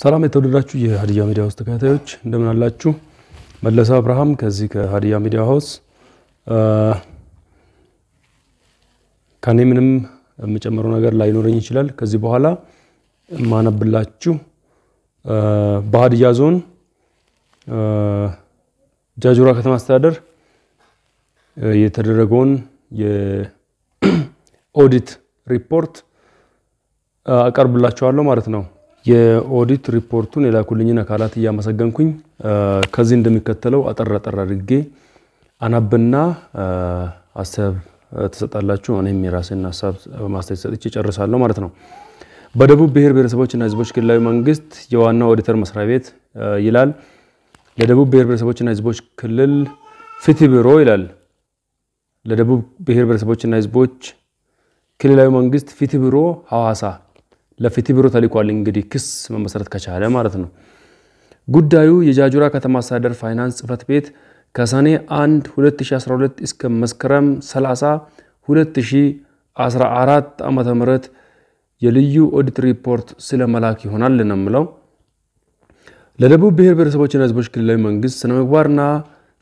ሰላም የተወደዳችሁ የሀዲያ ሚዲያ ሃውስ ተከታታዮች እንደምን አላችሁ? መለሰ አብርሃም ከዚህ ከሀዲያ ሚዲያ ሀውስ። ከኔ ምንም የምጨምረው ነገር ላይኖረኝ ይችላል። ከዚህ በኋላ የማነብላችሁ በሀዲያ ዞን ጃጅራ ከተማ አስተዳደር የተደረገውን የኦዲት ሪፖርት አቀርብላችኋለሁ ማለት ነው። የኦዲት ሪፖርቱን የላኩልኝን አካላት እያመሰገንኩኝ ከዚህ እንደሚከተለው አጠር አጠር አድርጌ አናብና ሀሳብ ትሰጣላችሁ። እኔም የራሴን ሀሳብ ማስተያየት ሰጥቼ ጨርሳለሁ ማለት ነው። በደቡብ ብሔር ብሔረሰቦችና ህዝቦች ክልላዊ መንግስት የዋና ኦዲተር መስሪያ ቤት ይላል ለደቡብ ብሔር ብሔረሰቦችና ህዝቦች ክልል ፍትህ ቢሮ ይላል ለደቡብ ብሔር ብሔረሰቦችና ህዝቦች ክልላዊ መንግስት ፍትህ ቢሮ ሐዋሳ ለፍትህ ቢሮ ተልኳል። እንግዲህ ክስ መመሰረት ከቻለ ማለት ነው። ጉዳዩ የጃጁራ ከተማ አስተዳደር ፋይናንስ ጽህፈት ቤት ከሰኔ 1 2012 እስከ መስከረም 30 2014 ዓ ም የልዩ ኦዲት ሪፖርት ስለ መላክ ይሆናል ነው የምለው። ለደቡብ ብሔር ብሔረሰቦችና ህዝቦች ክልላዊ መንግስት ስነ ምግባርና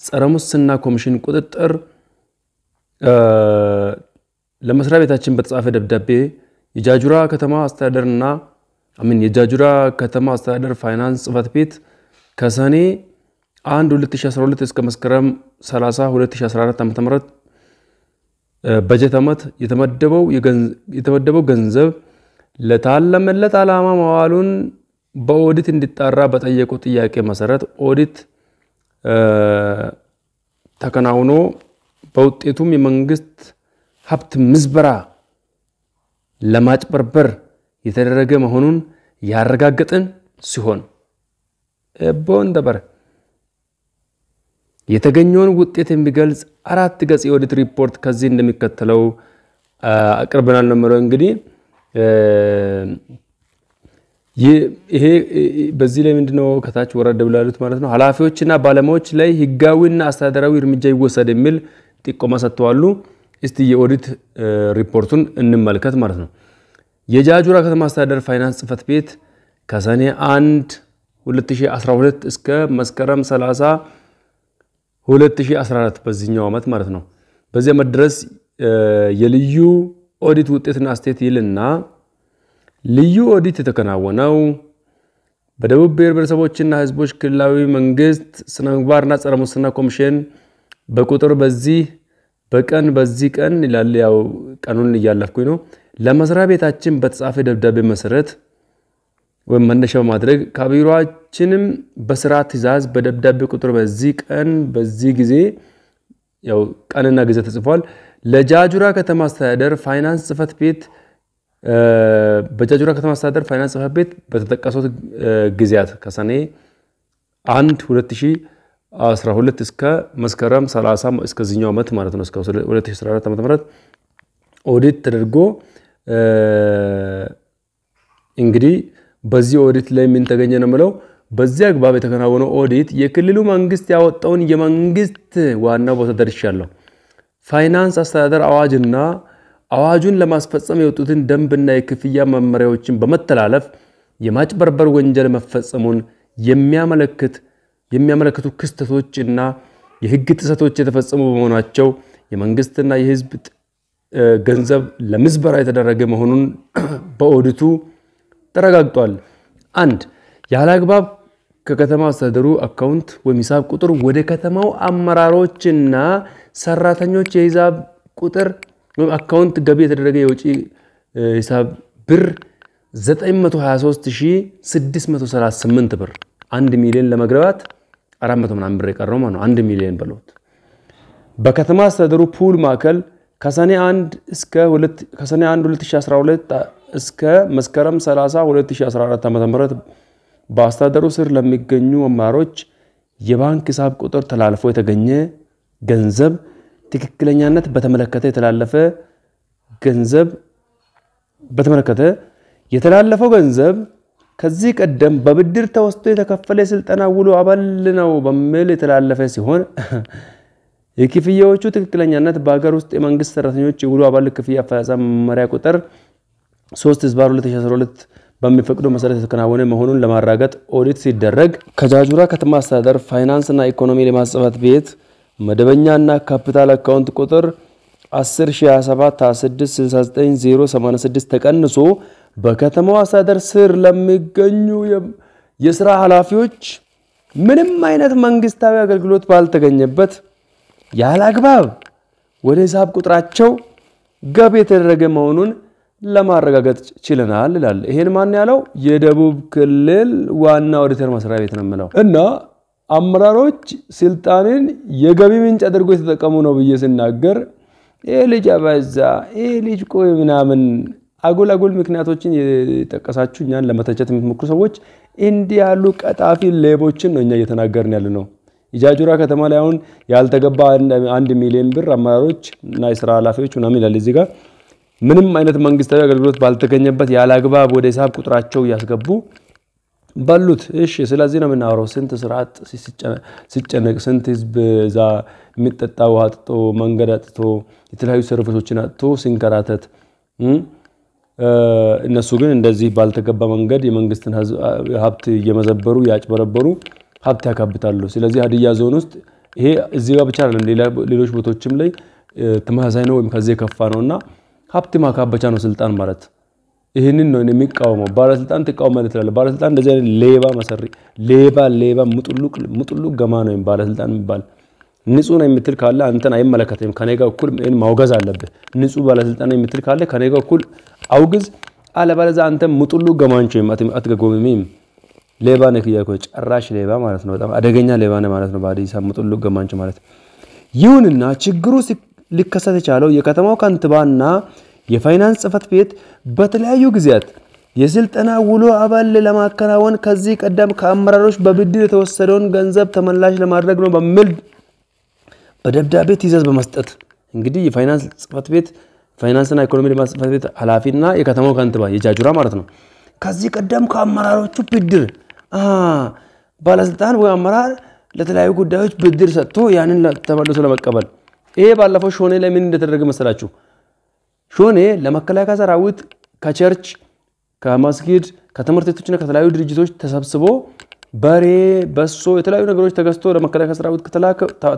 ጸረ ሙስና ኮሚሽን ቁጥጥር ለመስሪያ ቤታችን በተጻፈ ደብዳቤ የጃጁራ ከተማ አስተዳደርና አሚን የጃጁራ ከተማ አስተዳደር ፋይናንስ ጽህፈት ቤት ከሰኔ 1 2012 እስከ መስከረም 30 2014 ዓ.ም በጀት ዓመት የተመደበው ገንዘብ ለታለመለት ዓላማ መዋሉን በኦዲት እንዲጣራ በጠየቁ ጥያቄ መሰረት ኦዲት ተከናውኖ በውጤቱም የመንግስት ሀብት ምዝበራ ለማጭበርበር የተደረገ መሆኑን ያረጋገጥን ሲሆን እቦን ደበር የተገኘውን ውጤት የሚገልጽ አራት ገጽ የኦዲት ሪፖርት ከዚህ እንደሚከተለው አቅርበናል ነው የምለው። እንግዲህ ይሄ በዚህ ላይ ምንድነው ከታች ወረድ ብላሉት ማለት ነው። ኃላፊዎችና ባለሙያዎች ላይ ህጋዊና አስተዳደራዊ እርምጃ ይወሰድ የሚል ጥቆማ ሰጥተዋሉ። እስቲ የኦዲት ሪፖርቱን እንመልከት ማለት ነው። የጃጁራ ከተማ አስተዳደር ፋይናንስ ጽህፈት ቤት ከሰኔ 1 2012 እስከ መስከረም 30 2014 በዚህኛው ዓመት ማለት ነው። በዚህ ዓመት ድረስ የልዩ ኦዲት ውጤትና አስተያየት ይልና ልዩ ኦዲት የተከናወነው በደቡብ ብሔር ብሔረሰቦችና ህዝቦች ክልላዊ መንግስት ስነ ምግባርና ጸረ ሙስና ኮሚሽን በቁጥር በዚህ በቀን በዚህ ቀን ይላል ያው ቀኑን እያለፍኩኝ ነው። ለመስሪያ ቤታችን በተጻፈ ደብዳቤ መሰረት ወይም መነሻ በማድረግ ከቢሮአችንም በስራ ትእዛዝ በደብዳቤ ቁጥር በዚህ ቀን በዚህ ጊዜ ያው ቀንና ጊዜ ተጽፏል። ለጃጁራ ከተማ አስተዳደር ፋይናንስ ጽህፈት ቤት በጃጁራ ከተማ አስተዳደር ፋይናንስ ጽህፈት ቤት በተጠቀሱት ጊዜያት ከሰኔ 1 2000 12 እስከ መስከረም 30 እስከዚህኛው ዓመት ማለት ነው እስከ 2014 ዓ.ም ኦዲት ተደርጎ እንግዲህ በዚህ ኦዲት ላይ ምን ተገኘ ነው የምለው። በዚህ አግባብ የተከናወነው ኦዲት የክልሉ መንግስት ያወጣውን የመንግስት ዋና ቦታ ደርሻለሁ ፋይናንስ አስተዳደር አዋጅና አዋጁን ለማስፈጸም የወጡትን ደንብና የክፍያ መመሪያዎችን በመተላለፍ የማጭበርበር ወንጀል መፈጸሙን የሚያመለክት የሚያመለክቱ ክስተቶች እና የህግ ጥሰቶች የተፈጸሙ በመሆናቸው የመንግስትና የህዝብ ገንዘብ ለምዝበራ የተደረገ መሆኑን በኦዲቱ ተረጋግጧል። አንድ ያለ አግባብ ከከተማ አስተዳደሩ አካውንት ወይም ሂሳብ ቁጥር ወደ ከተማው አመራሮችና ሰራተኞች የሂሳብ ቁጥር ወይም አካውንት ገቢ የተደረገ የውጭ ሂሳብ ብር 923638 ብር አንድ ሚሊዮን ለመግባት አራት መቶ ምናምን ብር የቀረው ማለት ነው። አንድ ሚሊዮን በሎት በከተማ አስተዳደሩ ፑል ማዕከል ከሰኔ 1 እስከ ከሰኔ 2012 እስከ መስከረም 30 2014 ዓ.ም በአስተዳደሩ ስር ለሚገኙ አመራሮች የባንክ ሂሳብ ቁጥር ተላልፎ የተገኘ ገንዘብ ትክክለኛነት በተመለከተ የተላለፈ ገንዘብ በተመለከተ የተላለፈው ገንዘብ ከዚህ ቀደም በብድር ተወስቶ የተከፈለ የስልጠና ውሎ አበል ነው በሚል የተላለፈ ሲሆን የክፍያዎቹ ትክክለኛነት በሀገር ውስጥ የመንግስት ሰራተኞች የውሎ አበል ክፍያ አፈጻጸም መመሪያ ቁጥር 3 ህዝባር 2012 በሚፈቅዱ መሰረት የተከናወነ መሆኑን ለማረጋገጥ ኦዲት ሲደረግ ከጃጁራ ከተማ አስተዳደር ፋይናንስና ኢኮኖሚ ልማት ጽሕፈት ቤት መደበኛና ካፒታል አካውንት ቁጥር 10 27 26 69 086 ተቀንሶ በከተማው አስተዳደር ስር ለሚገኙ የስራ ኃላፊዎች ምንም አይነት መንግስታዊ አገልግሎት ባልተገኘበት ያለ አግባብ ወደ ሂሳብ ቁጥራቸው ገብ የተደረገ መሆኑን ለማረጋገጥ ችለናል ይላል። ይሄን ማን ያለው? የደቡብ ክልል ዋና ኦዲተር መስሪያ ቤት ነው የምለው እና አመራሮች ስልጣንን የገቢ ምንጭ አድርጎ የተጠቀሙ ነው ብዬ ስናገር ይህ ልጅ አበዛ፣ ይህ ልጅ ቆይ ምናምን አጉል አጉል ምክንያቶችን የጠቀሳችሁ እኛን ለመተቸት የምትሞክሩ ሰዎች እንዲህ ያሉ ቀጣፊ ሌቦችን ነው እኛ እየተናገርን ያለ ነው። ኢጃጁራ ከተማ ላይ አሁን ያልተገባ አንድ ሚሊዮን ብር አመራሮች እና የስራ ኃላፊዎች ምናምን ይላል እዚህ ጋር ምንም አይነት መንግስታዊ አገልግሎት ባልተገኘበት ያለ አግባብ ወደ ሂሳብ ቁጥራቸው እያስገቡ በሉት። እሺ፣ ስለዚህ ነው የምናወራው። ስንት ስርዓት ሲጨነቅ፣ ስንት ህዝብ እዛ የሚጠጣ ውሃ አጥቶ መንገድ አጥቶ የተለያዩ ሰርቪሶችን አጥቶ ሲንከራተት እነሱ ግን እንደዚህ ባልተገባ መንገድ የመንግስትን ሀብት እየመዘበሩ ያጭበረበሩ ሀብት ያካብታሉ። ስለዚህ ሀዲያ ዞን ውስጥ ይሄ እዚህ ጋር ብቻ አይደለም፣ ሌሎች ቦታዎችም ላይ ተመሳሳይ ነው ወይም ከዚህ የከፋ ነው እና ሀብት ማካበቻ ነው ስልጣን ማለት። ይህንን ነው የሚቃወመው። ባለስልጣን ትቃወማለህ ትላለህ። ባለስልጣን እንደዚህ አይነት ሌባ መሰሪ ሌባ ሌባ ሙጥሉቅ ገማ ነው ባለስልጣን የሚባል ንጹህ ነው የምትል ካለ አንተን አይመለከትም፣ ከኔ ጋር እኩል ማውገዝ አለብህ። ንጹህ ባለስልጣን ነው የምትል ካለ ከኔ ጋር እኩል አውግዝ፣ አለበለዚያ አንተ ሙጥሉ ገማንቾ አትገጎምም። ሌባ ነክ እያልኩ ጨራሽ ሌባ ማለት ነው። በጣም አደገኛ ሌባ ነው ማለት ነው። በአዲስ አበባ ሙጥሉ ገማንቾ ማለት ይሁንና ችግሩ ሊከሰት የቻለው የከተማው ከንቲባና የፋይናንስ ጽህፈት ቤት በተለያዩ ጊዜያት የስልጠና ውሎ አባል ለማከናወን ከዚህ ቀደም ከአመራሮች በብድር የተወሰደውን ገንዘብ ተመላሽ ለማድረግ ነው በሚል በደብዳቤ ትዕዛዝ በመስጠት እንግዲህ የፋይናንስ ጽህፈት ቤት ፋይናንስና ኢኮኖሚ ልማት ጽህፈት ቤት ኃላፊና የከተማው ከንቲባ የጃጁራ ማለት ነው ከዚህ ቀደም ከአመራሮቹ ብድር ባለስልጣን ወይ አመራር ለተለያዩ ጉዳዮች ብድር ሰጥቶ ያንን ተመልሶ ለመቀበል ይሄ ባለፈው ሾኔ ላይ ምን እንደተደረገ መሰላችሁ? ሾኔ ለመከላከያ ሰራዊት ከቸርች ከመስጊድ ከትምህርት ቤቶችና ከተለያዩ ድርጅቶች ተሰብስቦ በሬ፣ በሶ የተለያዩ ነገሮች ተገዝቶ ለመከላከያ ሰራዊት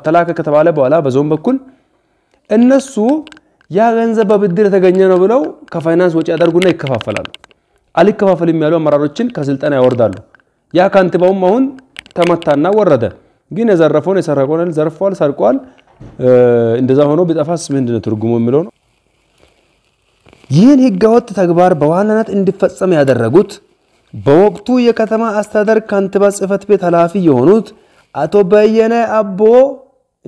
ተላከ ከተባለ በኋላ በዞን በኩል እነሱ ያ ገንዘብ በብድር የተገኘ ነው ብለው ከፋይናንስ ወጪ ያደርጉና ይከፋፈላሉ። አልከፋፈልም ያሉ አመራሮችን ከስልጠና ያወርዳሉ። ያ ከንቲባውም አሁን ተመታና ወረደ። ግን የዘረፈውን የሰረቀውን ዘርፈዋል፣ ሰርቋል። እንደዛ ሆኖ ቢጠፋስ ምንድነው ትርጉሙ የሚለው ነው። ይህን ህገወጥ ተግባር በዋናነት እንዲፈጸም ያደረጉት በወቅቱ የከተማ አስተዳደር ከንቲባ ጽህፈት ቤት ኃላፊ የሆኑት አቶ በየነ አቦ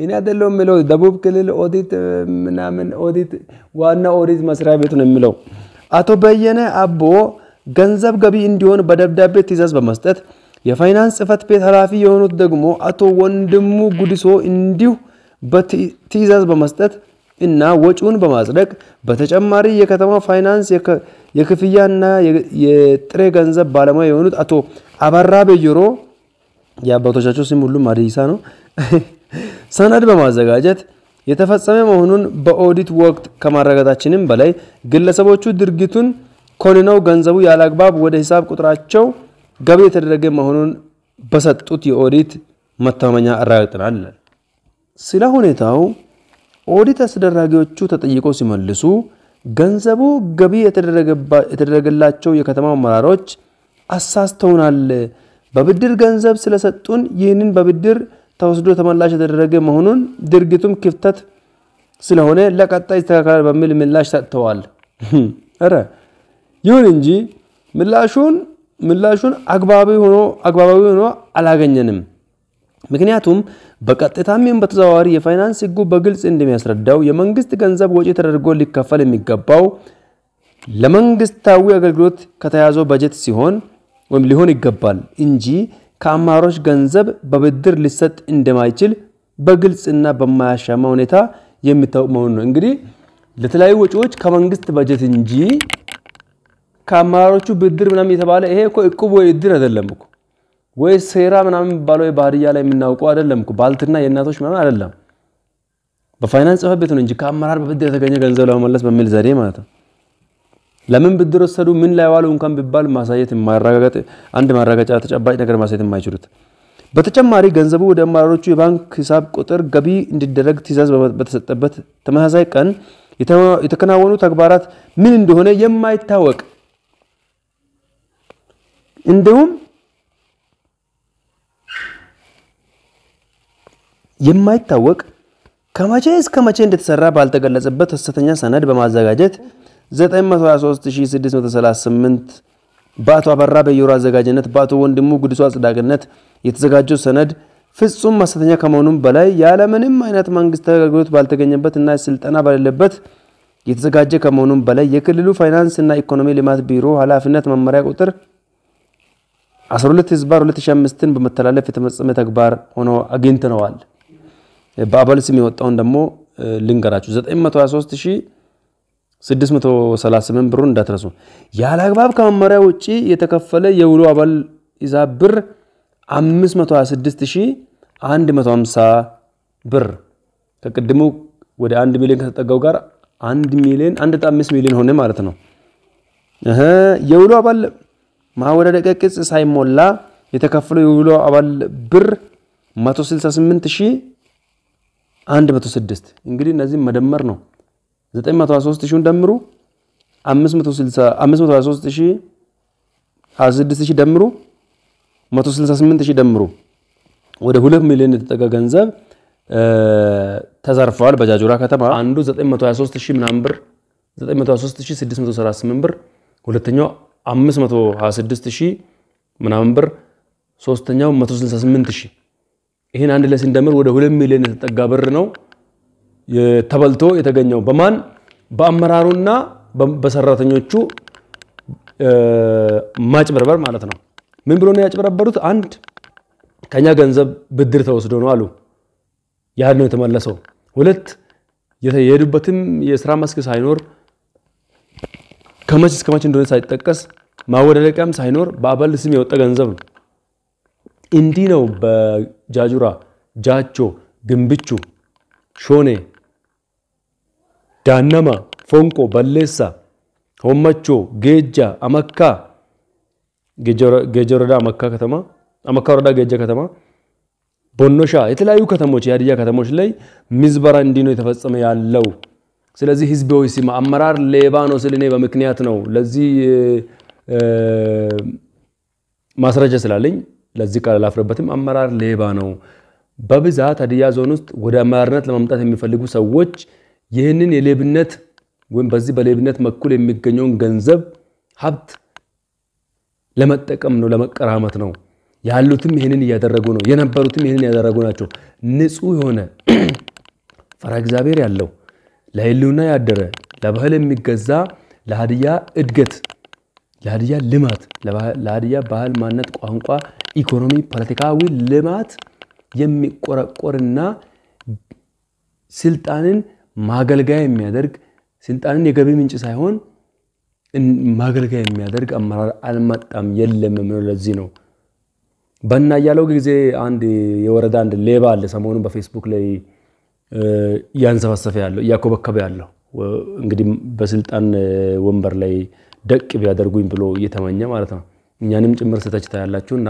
እኔ አይደለሁም የሚለው ደቡብ ክልል ኦዲት ምናምን ኦዲት ዋና ኦዲት መስሪያ ቤቱ ነው የሚለው አቶ በየነ አቦ ገንዘብ ገቢ እንዲሆን በደብዳቤ ትእዛዝ በመስጠት የፋይናንስ ጽህፈት ቤት ኃላፊ የሆኑት ደግሞ አቶ ወንድሙ ጉድሶ እንዲሁ በትእዛዝ በመስጠት እና ወጪውን በማጽደቅ በተጨማሪ የከተማ ፋይናንስ የክፍያና የጥሬ ገንዘብ ባለሙያ የሆኑት አቶ አበራ በየሮ የአባቶቻቸው ስም ሁሉም አደይሳ ነው፣ ሰነድ በማዘጋጀት የተፈጸመ መሆኑን በኦዲት ወቅት ከማረጋታችንም በላይ ግለሰቦቹ ድርጊቱን ኮንነው ገንዘቡ ያላግባብ ወደ ሂሳብ ቁጥራቸው ገቢ የተደረገ መሆኑን በሰጡት የኦዲት መተማመኛ አረጋግጠናል። ስለ ሁኔታው ኦዲት አስደራጊዎቹ ተጠይቀው ሲመልሱ ገንዘቡ ገቢ የተደረገላቸው የከተማው አመራሮች አሳስተውናል፣ በብድር ገንዘብ ስለሰጡን ይህንን በብድር ተወስዶ ተመላሽ የተደረገ መሆኑን ድርጊቱም ክፍተት ስለሆነ ለቀጣይ ይስተካከላል በሚል ምላሽ ሰጥተዋል። ኧረ ይሁን እንጂ ምላሹን ምላሹን አግባባዊ ሆኖ አላገኘንም። ምክንያቱም በቀጥታም ይሁን በተዘዋዋሪ የፋይናንስ ህጉ በግልጽ እንደሚያስረዳው የመንግስት ገንዘብ ወጪ ተደርጎ ሊከፈል የሚገባው ለመንግስታዊ አገልግሎት ከተያዘው በጀት ሲሆን ወይም ሊሆን ይገባል እንጂ ከአማሮች ገንዘብ በብድር ሊሰጥ እንደማይችል በግልጽና በማያሻማ ሁኔታ የሚታወቅ መሆኑ ነው። እንግዲህ ለተለያዩ ወጪዎች ከመንግስት በጀት እንጂ ከአማራሮቹ ብድር ምናምን የተባለ ይሄ እኮ እቁብ ወይ እድር አይደለም እኮ ወይ ሴራ ምናምን የሚባለው የባህርያ ላይ የምናውቀው አይደለም ባልትና የእናቶች ምናምን አይደለም። በፋይናንስ ጽሕፈት ቤት ነው እንጂ ከአመራር በብድር የተገኘ ገንዘብ ለመመለስ በሚል ዘዴ ማለት ነው። ለምን ብድር ወሰዱ፣ ምን ላይ ዋሉ እንኳን ቢባል ማሳየት ማረጋገጥ አንድ ማረጋጫ ተጨባጭ ነገር ማሳየት የማይችሉት። በተጨማሪ ገንዘቡ ወደ አመራሮቹ የባንክ ሂሳብ ቁጥር ገቢ እንዲደረግ ትዛዝ በተሰጠበት ተመሳሳይ ቀን የተከናወኑ ተግባራት ምን እንደሆነ የማይታወቅ እንዲሁም የማይታወቅ ከመቼ እስከ መቼ እንደተሰራ ባልተገለጸበት ሐሰተኛ ሰነድ በማዘጋጀት 923638 በአቶ አበራ በየወሩ አዘጋጅነት በአቶ ወንድሙ ጉድሶ አጽዳቂነት የተዘጋጀው ሰነድ ፍጹም ሐሰተኛ ከመሆኑም በላይ ያለምንም አይነት መንግስታዊ አገልግሎት ባልተገኘበት እና ስልጠና በሌለበት የተዘጋጀ ከመሆኑም በላይ የክልሉ ፋይናንስ እና ኢኮኖሚ ልማት ቢሮ ኃላፊነት መመሪያ ቁጥር 12 ህዝባር 2005ን በመተላለፍ የተፈጸመ ተግባር ሆኖ አግኝተነዋል። በአባል ስም የወጣውን ደግሞ ልንገራችሁ 923638 ብሩን እንዳትረሱ። ያለ አግባብ ከመመሪያ ውጭ የተከፈለ የውሉ አባል ሂሳብ ብር 526150 ብር ከቅድሙ ወደ 1 ሚሊዮን ከተጠጋው ጋር 1 ሚሊዮን 1.5 ሚሊዮን ሆነ ማለት ነው። የውሉ አባል ማወዳደቂያ ቅጽ ሳይሞላ የተከፈለው የውሉ አባል ብር 168000 106 እንግዲህ እነዚህ መደመር ነው። 913 ሺህን ደምሩ 523 ሺህ 26 ሺህ ደምሩ 168 ሺህ ደምሩ ወደ 2 ሚሊዮን የተጠጋ ገንዘብ ተዘርፈዋል። በጃጁራ ከተማ አንዱ 923 ሺህ ምናምን ብር 923 ሺህ 638 ብር፣ ሁለተኛው 526 ሺህ ምናምን ብር፣ ሶስተኛው 168 ሺህ ይህን አንድ ላይ ስንደምር ወደ ሁለት ሚሊዮን የተጠጋ ብር ነው ተበልቶ የተገኘው። በማን በአመራሩና በሰራተኞቹ ማጭበርበር ማለት ነው። ምን ብሎ ነው ያጭበረበሩት? አንድ ከኛ ገንዘብ ብድር ተወስዶ ነው አሉ። ያህል ነው የተመለሰው። ሁለት የሄዱበትም የስራ መስክ ሳይኖር ከመች እስከመች እንደሆነ ሳይጠቀስ ማወዳደቂያም ሳይኖር በአበል ስም የወጣ ገንዘብ ነው። እንዲህ ነው በጃጁራ፣ ጃቾ፣ ግንብቹ፣ ሾኔ፣ ዳነማ፣ ፎንቆ፣ በሌሳ፣ ሆመቾ፣ ጌጃ፣ አመካ ጌጃ ወረዳ አመካ ከተማ አመካ ወረዳ ጌጃ ከተማ ቦኖሻ የተለያዩ ከተሞች የሀዲያ ከተሞች ላይ ምዝበራ እንዲህ ነው የተፈጸመ ያለው። ስለዚህ ህዝብ ሆይ ስማ፣ አመራር ሌባ ነው ስል እኔ በምክንያት ነው ለዚህ ማስረጃ ስላለኝ ለዚህ ቃል አላፍረበትም። አመራር ሌባ ነው። በብዛት ሀዲያ ዞን ውስጥ ወደ አመራርነት ለማምጣት የሚፈልጉ ሰዎች ይህንን የሌብነት ወይም በዚህ በሌብነት በኩል የሚገኘውን ገንዘብ ሀብት ለመጠቀም ነው፣ ለመቀራመት ነው። ያሉትም ይህንን እያደረጉ ነው። የነበሩትም ይህንን ያደረጉ ናቸው። ንጹህ የሆነ ፈራ እግዚአብሔር ያለው ለሕልውና ያደረ ለባህል የሚገዛ ለሀዲያ እድገት፣ ለሀዲያ ልማት፣ ለሀዲያ ባህል፣ ማንነት፣ ቋንቋ ኢኮኖሚ፣ ፖለቲካዊ ልማት የሚቆረቆርና ስልጣንን ማገልገያ የሚያደርግ ስልጣንን የገቢ ምንጭ ሳይሆን ማገልገያ የሚያደርግ አመራር አልመጣም የለም የምለው ለዚህ ነው። በና ያለው ጊዜ አንድ የወረዳ አንድ ሌባ አለ። ሰሞኑን በፌስቡክ ላይ እያንሰፈሰፈ ያለው እያኮበከበ ያለው እንግዲህ በስልጣን ወንበር ላይ ደቅ ቢያደርጉኝ ብሎ እየተመኘ ማለት ነው። እኛንም ጭምር ስተችታ ያላችሁ እና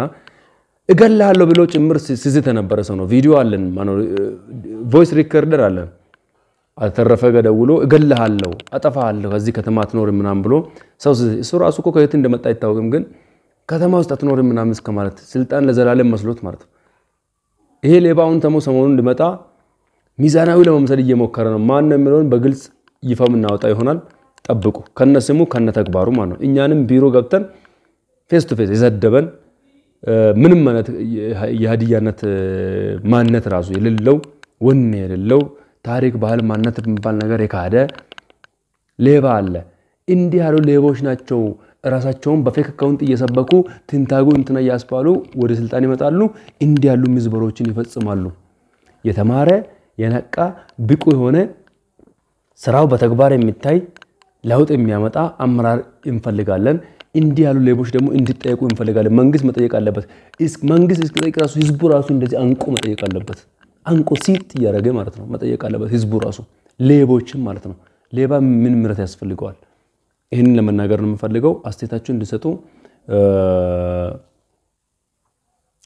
እገላለሁ ብሎ ጭምር ስዝት የነበረ ሰው ነው። ቪዲዮ አለን፣ ቮይስ ሪከርደር አለን። አተረፈ ገደውሎ እገልሃለሁ፣ አጠፋሃለሁ፣ ከዚህ ከተማ አትኖርም ምናምን ብሎ ሰው እሱ ራሱ እኮ ከየት እንደመጣ አይታወቅም፣ ግን ከተማ ውስጥ አትኖርም ምናምን ማለት ስልጣን ለዘላለም መስሎት ማለት ነው። ይሄ ሌባውን ተሞ ሰሞኑን እንድመጣ ሚዛናዊ ለመምሰል እየሞከረ ነው። ማን ነው የሚለውን በግልጽ ይፋ የምናወጣ ይሆናል። ጠብቁ፣ ከነስሙ ተግባሩ ማለት ነው። እኛንም ቢሮ ገብተን ፌስ ቱ ፌስ የዘደበን ምንም አይነት የሀዲያነት ማንነት ራሱ የሌለው ወኔ የሌለው ታሪክ፣ ባህል፣ ማንነት የሚባል ነገር የካደ ሌባ አለ። እንዲህ ያሉ ሌቦች ናቸው ራሳቸውን በፌክ አካውንት እየሰበኩ ትንታጉ እንትና እያስባሉ ወደ ስልጣን ይመጣሉ። እንዲህ ያሉ ምዝበሮችን ይፈጽማሉ። የተማረ የነቃ ብቁ የሆነ ስራው በተግባር የሚታይ ለውጥ የሚያመጣ አመራር እንፈልጋለን። እንዲህ ያሉ ሌቦች ደግሞ እንዲጠየቁ እንፈልጋለን። መንግስት መጠየቅ አለበት። መንግስት እስኪጠይቅ ራሱ ህዝቡ ራሱ እንደዚህ አንቆ መጠየቅ አለበት። አንቆ ሲጥ እያደረገ ማለት ነው መጠየቅ አለበት ህዝቡ ራሱ ሌቦችም ማለት ነው። ሌባ ምን ምረት ያስፈልገዋል? ይህንን ለመናገር ነው የምፈልገው። አስተያየታችሁን እንዲሰጡ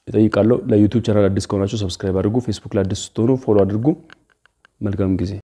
ይጠይቃለሁ። ለዩቱብ ቻናል አዲስ ከሆናችሁ ሰብስክራይብ አድርጉ። ፌስቡክ ላይ አዲስ ስትሆኑ ፎሎ አድርጉ። መልካም ጊዜ